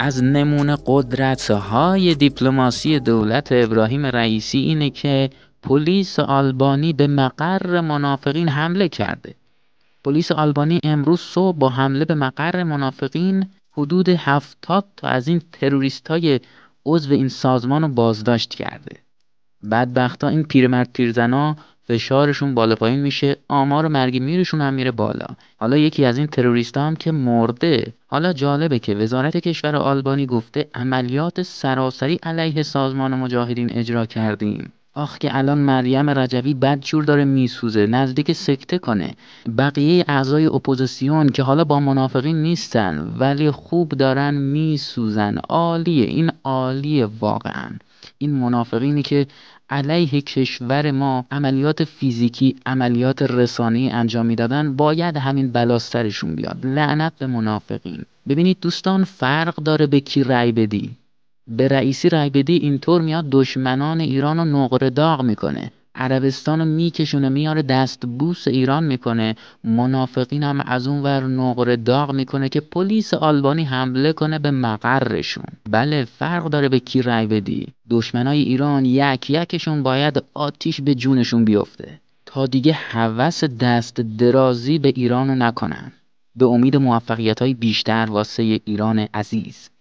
از نمونه قدرت های دیپلماسی دولت ابراهیم رئیسی اینه که پلیس آلبانی به مقر منافقین حمله کرده پلیس آلبانی امروز صبح با حمله به مقر منافقین حدود 70 تا از این تروریست های عضو این سازمان رو بازداشت کرده بدبخت این پیرمرد پیرزنا فشارشون بالا پایین میشه آمار مرگ میرشون هم میره بالا حالا یکی از این تروریست هم که مرده حالا جالبه که وزارت کشور آلبانی گفته عملیات سراسری علیه سازمان مجاهدین اجرا کردیم آخ که الان مریم رجوی بدجور داره میسوزه نزدیک سکته کنه بقیه اعضای اپوزیسیون که حالا با منافقین نیستن ولی خوب دارن میسوزن عالیه این عالیه واقعا این منافقینی که علیه کشور ما عملیات فیزیکی عملیات رسانی انجام میدادن باید همین بلاسترشون بیاد لعنت به منافقین ببینید دوستان فرق داره به کی رأی بدی به رئیسی بدی اینطور میاد دشمنان ایران رو نقره داغ میکنه عربستان رو میکشونه میاره دست بوس ایران میکنه منافقین هم از اون ور نقره داغ میکنه که پلیس آلبانی حمله کنه به مقرشون بله فرق داره به کی رای بدی دشمنای ایران یک یکشون باید آتیش به جونشون بیفته تا دیگه حوث دست درازی به ایران نکنن به امید موفقیت های بیشتر واسه ایران عزیز